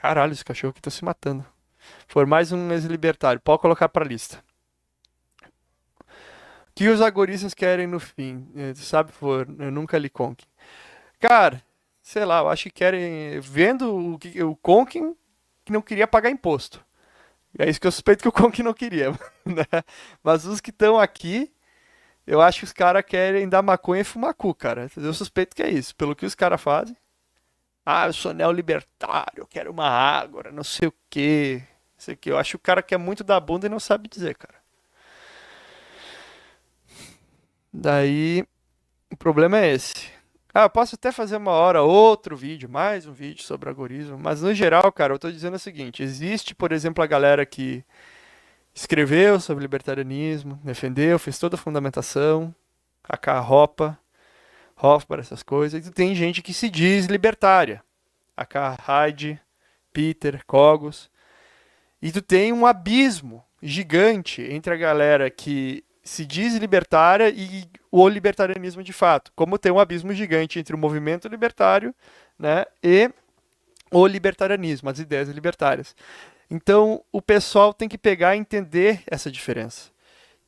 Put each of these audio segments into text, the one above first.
Caralho, esse cachorro aqui tá se matando. For mais um ex-libertário. Pode colocar pra lista. O que os agoristas querem no fim? É, sabe, for, eu nunca li Conkin. Cara, sei lá, eu acho que querem. Vendo o, que, o Conkin que não queria pagar imposto. É isso que eu suspeito que o Conkin não queria. Né? Mas os que estão aqui, eu acho que os caras querem dar maconha e fumar cu, cara. Eu suspeito que é isso. Pelo que os caras fazem. Ah, eu sou neolibertário, eu quero uma água, não sei o quê. Não sei o quê. Eu acho que o cara quer muito da bunda e não sabe dizer, cara. Daí, o problema é esse. Ah, eu posso até fazer uma hora outro vídeo, mais um vídeo sobre algoritmo, mas no geral, cara, eu estou dizendo o seguinte: existe, por exemplo, a galera que escreveu sobre libertarianismo, defendeu, fez toda a fundamentação, a carropa, Hofbauer, essas coisas. E tem gente que se diz libertária. A Hyde, Peter, Cogos. E tu tem um abismo gigante entre a galera que se diz libertária e o libertarianismo de fato. Como tem um abismo gigante entre o movimento libertário né, e o libertarianismo, as ideias libertárias. Então, o pessoal tem que pegar e entender essa diferença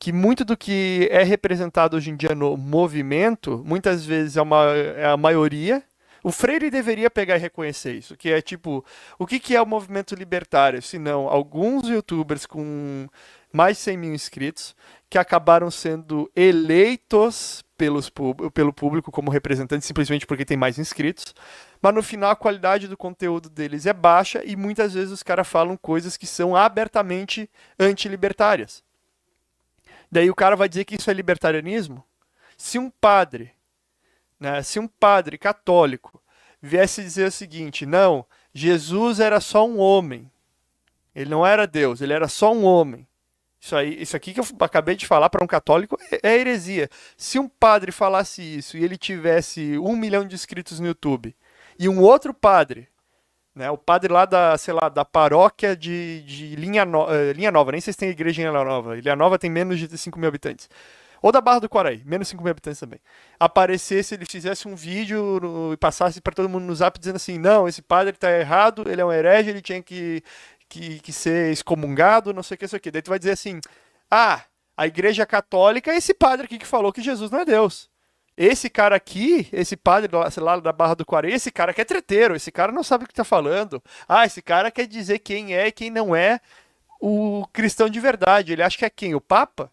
que muito do que é representado hoje em dia no movimento, muitas vezes é, uma, é a maioria. O Freire deveria pegar e reconhecer isso, que é tipo, o que, que é o movimento libertário, se não alguns youtubers com mais de 100 mil inscritos que acabaram sendo eleitos pelos, pelo público como representantes simplesmente porque tem mais inscritos, mas no final a qualidade do conteúdo deles é baixa e muitas vezes os caras falam coisas que são abertamente antilibertárias. Daí o cara vai dizer que isso é libertarianismo? Se um padre, né, se um padre católico viesse dizer o seguinte: não, Jesus era só um homem. Ele não era Deus, ele era só um homem. Isso, aí, isso aqui que eu acabei de falar para um católico é, é heresia. Se um padre falasse isso e ele tivesse um milhão de inscritos no YouTube, e um outro padre né, o padre lá da, sei lá, da paróquia de, de Linha, no, uh, Linha Nova, nem sei se tem igreja em Linha Nova. Linha Nova tem menos de 5 mil habitantes. Ou da Barra do Quaraí, menos de 5 mil habitantes também. Aparecesse, ele fizesse um vídeo no, e passasse para todo mundo no zap dizendo assim: não, esse padre está errado, ele é um herege, ele tinha que, que, que ser excomungado, não sei o que, isso aqui. Daí tu vai dizer assim: ah, a igreja católica é esse padre aqui que falou que Jesus não é Deus esse cara aqui, esse padre sei lá da Barra do Quarê, esse cara que é treteiro, esse cara não sabe o que tá falando. Ah, esse cara quer dizer quem é e quem não é o cristão de verdade. Ele acha que é quem? O Papa?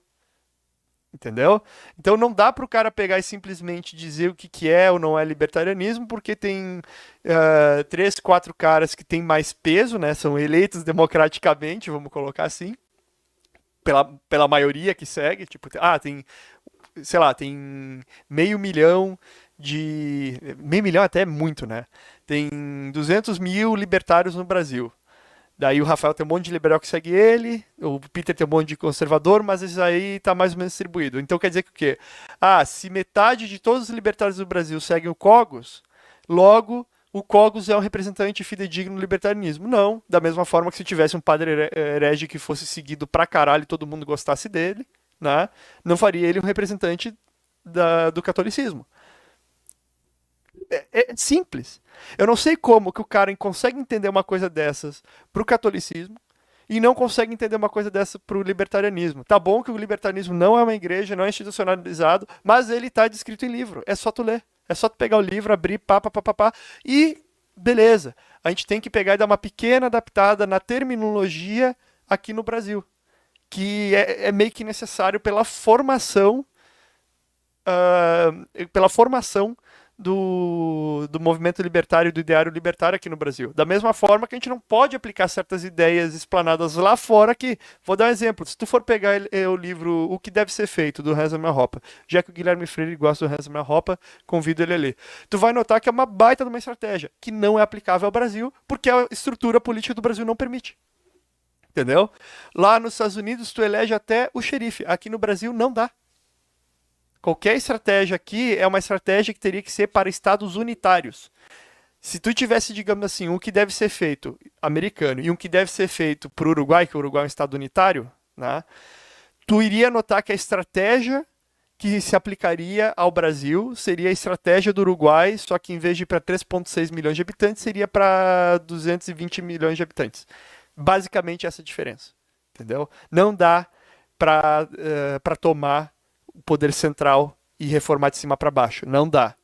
Entendeu? Então não dá para o cara pegar e simplesmente dizer o que, que é ou não é libertarianismo, porque tem uh, três, quatro caras que têm mais peso, né? São eleitos democraticamente, vamos colocar assim, pela, pela maioria que segue. Tipo, ah, tem sei lá, tem meio milhão de. Meio milhão até é muito, né? Tem 200 mil libertários no Brasil. Daí o Rafael tem um monte de liberal que segue ele, o Peter tem um monte de conservador, mas esse aí está mais ou menos distribuído. Então quer dizer que o quê? Ah, se metade de todos os libertários do Brasil seguem o Cogos, logo o Cogos é um representante fidedigno do libertarianismo. Não, da mesma forma que se tivesse um padre herege que fosse seguido pra caralho e todo mundo gostasse dele, né, não faria ele um representante da, do catolicismo. É, é, simples. Eu não sei como que o cara consegue entender uma coisa dessas para o catolicismo e não consegue entender uma coisa dessa para o libertarianismo. Tá bom que o libertarianismo não é uma igreja, não é institucionalizado, mas ele está descrito em livro. É só tu ler. É só tu pegar o livro, abrir, pá, pá, pá, pá, pá e beleza. A gente tem que pegar e dar uma pequena adaptada na terminologia aqui no Brasil que é, é meio que necessário pela formação uh, pela formação do, do movimento libertário, do ideário libertário aqui no Brasil. Da mesma forma que a gente não pode aplicar certas ideias explanadas lá fora que, vou dar um exemplo, se tu for pegar eh, o livro O que deve ser feito, do Reza Ropa, já que o Guilherme Freire gosta do Reza Ropa, convido ele a ler. Tu vai notar que é uma baita de uma estratégia, que não é aplicável ao Brasil, porque a estrutura política do Brasil não permite. Entendeu? Lá nos Estados Unidos, tu elege até o xerife. Aqui no Brasil, não dá. Qualquer estratégia aqui é uma estratégia que teria que ser para estados unitários. Se tu tivesse, digamos assim, um que deve ser feito americano e um que deve ser feito para o Uruguai, que o Uruguai é um estado unitário, né, tu iria notar que a estratégia que se aplicaria ao Brasil seria a estratégia do Uruguai, só que em vez de para 3,6 milhões de habitantes, seria para 220 milhões de habitantes basicamente essa diferença, entendeu? Não dá para uh, eh, tomar o poder central e reformar de cima para baixo, não dá.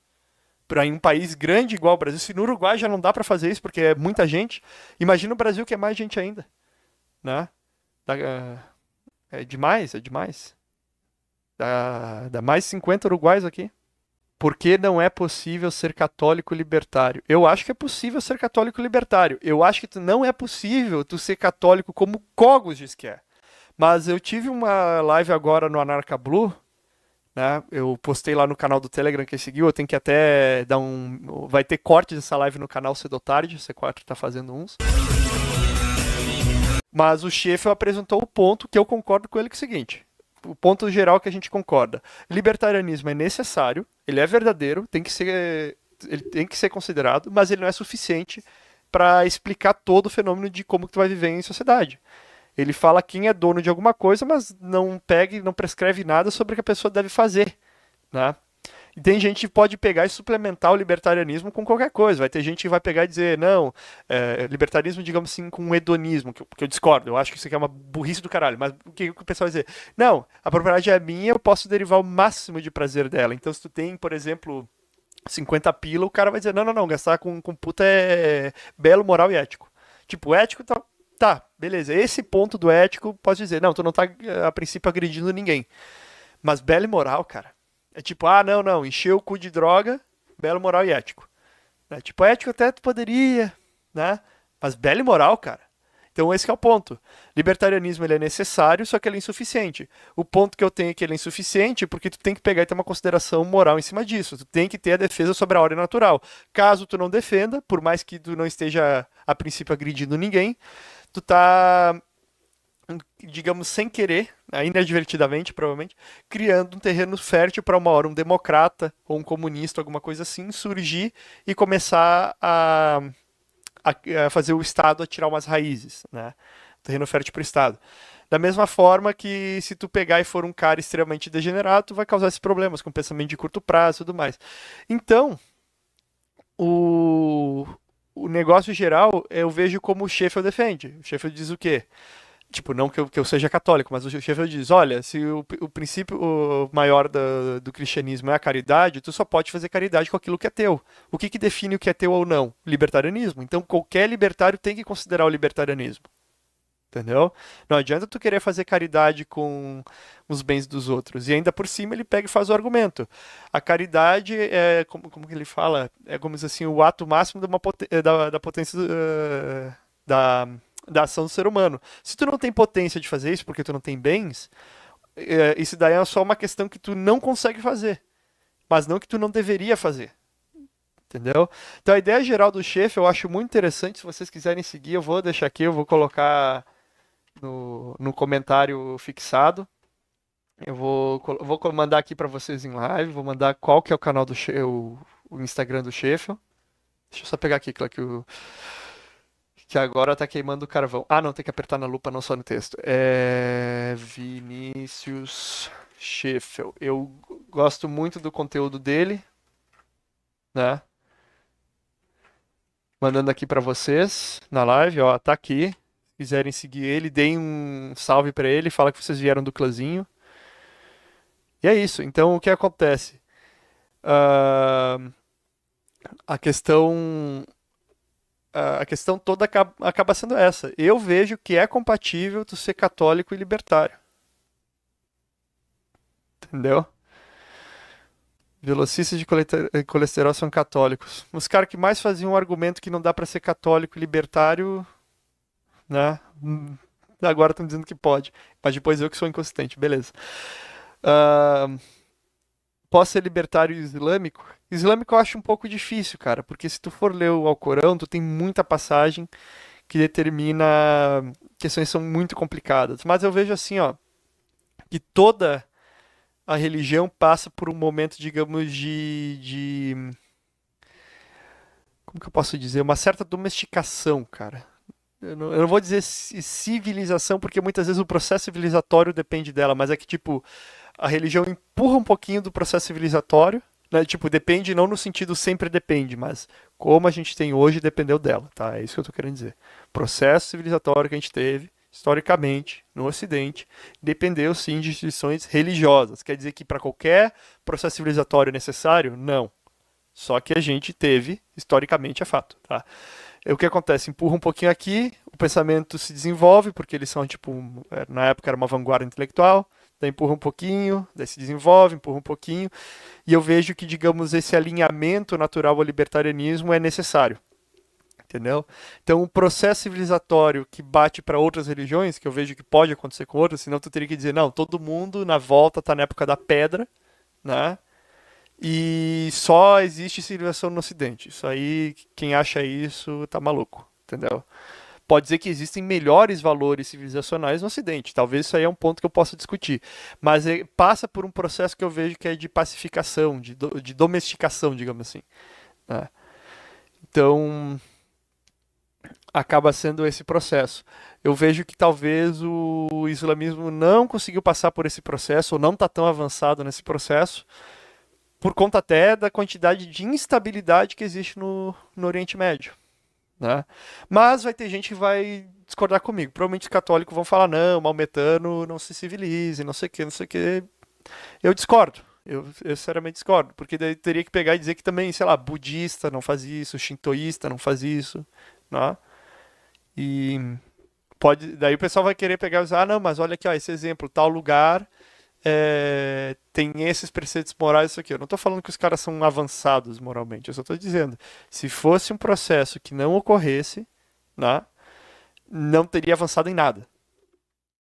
Para um país grande igual o Brasil, se no Uruguai já não dá para fazer isso porque é muita gente, imagina o Brasil que é mais gente ainda, né? Da, uh, eh, é demais, é demais. Dá, dá mais 50 uruguais aqui. Por que não é possível ser católico libertário? Eu acho que é possível ser católico libertário. Eu acho que não é possível tu ser católico como Cogos diz que é. Mas eu tive uma live agora no Anarca Blue, né? Eu postei lá no canal do Telegram que seguiu, eu tenho que até dar um, vai ter corte dessa live no canal cedo ou tarde, o C4 tá fazendo uns. Mas o chefe apresentou o ponto que eu concordo com ele que é o seguinte: o ponto geral que a gente concorda. Libertarianismo é necessário, ele é verdadeiro, tem que ser, ele tem que ser considerado, mas ele não é suficiente para explicar todo o fenômeno de como que tu vai viver em sociedade. Ele fala quem é dono de alguma coisa, mas não pega e não prescreve nada sobre o que a pessoa deve fazer. Né? E tem gente que pode pegar e suplementar o libertarianismo com qualquer coisa. Vai ter gente que vai pegar e dizer, não, é, libertarismo, digamos assim, com hedonismo, que, que, eu discordo, eu acho que isso aqui é uma burrice do caralho, mas o que, que o pessoal vai dizer? Não, a propriedade é minha, eu posso derivar o máximo de prazer dela. Então, se tu tem, por exemplo, 50 pila, o cara vai dizer, não, não, não, gastar com, com puta é, é belo, moral e ético. Tipo, ético tá, tá, beleza, esse ponto do ético, posso dizer, não, tu não tá, eh, a princípio, agredindo ninguém. Mas belo e moral, cara, é tipo, ah, não, não, encheu o cu de droga, belo moral e ético. Né? Tipo, é ético até tu poderia, né? Mas belo e moral, cara. Então esse é o ponto. Libertarianismo ele é necessário, só que ele é insuficiente. O ponto que eu tenho é que ele é insuficiente porque tu tem que pegar e ter uma consideração moral em cima disso. Tu tem que ter a defesa sobre a ordem natural. Caso tu não defenda, por mais que tu não esteja a princípio agredindo ninguém, tu tá digamos sem querer, inadvertidamente provavelmente, criando um terreno fértil para uma hora um democrata ou um comunista, alguma coisa assim, surgir e começar a, a, a fazer o Estado atirar umas raízes, né? Terreno fértil para o Estado. Da mesma forma que se tu pegar e for um cara extremamente degenerado, tu vai causar esses problemas com pensamento de curto prazo e tudo mais. Então, o, o negócio geral eu vejo como o Sheffield defende. O Sheffield diz o quê? tipo, não que eu, que eu, seja católico, mas o Sheffield diz, olha, se o, o princípio maior do cristianismo é a caridade, tu só pode fazer caridade com aquilo que é teu. O que, que define o que é teu ou não? Libertarianismo. Então, qualquer libertário tem que considerar o libertarianismo. Entendeu? Não adianta tu querer fazer caridade com os bens dos outros. E ainda por cima ele pega e faz o argumento. A caridade é, como, como que ele fala? É como assim, o ato máximo de uma, da, da potência... Uh, da da ação do ser humano. Se tu não tem potência de fazer isso porque tu não tem bens, é, isso daí é só uma questão que tu não consegue fazer, mas não que tu não deveria fazer. Entendeu? Então a ideia geral do chefe eu acho muito interessante. Se vocês quiserem seguir, eu vou deixar aqui, eu vou colocar no, no comentário fixado. Eu vou, vou mandar aqui para vocês em live, vou mandar qual que é o canal do o, o Instagram do chefe. Deixa eu só pegar aqui, claro, que o que agora tá queimando carvão. Ah, não, tem que apertar na lupa, não só no texto. É... Vinícius Schiffel. Eu gosto muito do conteúdo dele, né? Mandando aqui para vocês na live, ó, tá aqui. Se quiserem seguir ele, deem um salve para ele, fala que vocês vieram do clãzinho. E é isso. Então, o que acontece? Uh, a questão a questão toda acaba, sendo essa. Eu vejo que é compatível tu ser católico e libertário. Entendeu? Velocistas de eh, colesterol são católicos. Os caras que mais faziam um argumento que não dá para ser católico e libertário, né? Hum, agora estão dizendo que pode. Mas depois eu que sou inconsistente, beleza. Uh, posso ser libertário islâmico? Islâmico eu acho um pouco difícil, cara, porque se tu for ler o Alcorão, tu tem muita passagem que determina questões que são muito complicadas. Mas eu vejo assim, ó, que toda a religião passa por um momento, digamos, de, de como que eu posso dizer, uma certa domesticação, cara. Eu não, eu não, vou dizer civilização, porque muitas vezes o processo civilizatório depende dela, mas é que, tipo, a religião empurra um pouquinho do processo civilizatório né? Tipo, depende não no sentido sempre depende, mas como a gente tem hoje dependeu dela, tá? É isso que eu estou querendo dizer. O processo civilizatório que a gente teve, historicamente, no Ocidente, dependeu sim de instituições religiosas. Quer dizer que para qualquer processo civilizatório necessário? Não. Só que a gente teve, historicamente é fato, tá? É, o que acontece? Empurra um pouquinho aqui, o pensamento se desenvolve, porque eles são, tipo, é, na época era uma vanguarda intelectual, daí então, empurra um pouquinho, daí se desenvolve, empurra um pouquinho, e eu vejo que, digamos, esse alinhamento natural ao libertarianismo é necessário. Entendeu? Então, o um processo civilizatório que bate para outras religiões, que eu vejo que pode acontecer com outras, senão tu teria que dizer, não, todo mundo na volta está na época da pedra, né? E só existe civilização no Ocidente. Isso aí, quem acha isso tá maluco, entendeu? Pode dizer que existem melhores valores civilizacionais no Ocidente. Talvez isso aí é um ponto que eu possa discutir. Mas eh, passa por um processo que eu vejo que é de pacificação, de, do, de domesticação, digamos assim. Né? Então acaba sendo esse processo. Eu vejo que talvez o islamismo não conseguiu passar por esse processo, ou não está tão avançado nesse processo, por conta até da quantidade de instabilidade que existe no, no Oriente Médio. Né? Mas vai ter gente que vai discordar comigo. Provavelmente os católicos vão falar: não, maometano não se civilize, não sei o que, não sei o que. Eu discordo. Eu, eu sinceramente discordo, porque daí teria que pegar e dizer que também, sei lá, budista não faz isso, shintoísta não faz isso, né? E pode, daí o pessoal vai querer pegar e dizer, ah, não, mas olha aqui, ó, esse exemplo, tal lugar é, tem esses preceitos morais, isso aqui. Eu não estou falando que os caras são avançados moralmente, eu só estou dizendo, se fosse um processo que não ocorresse, né, não teria avançado em nada.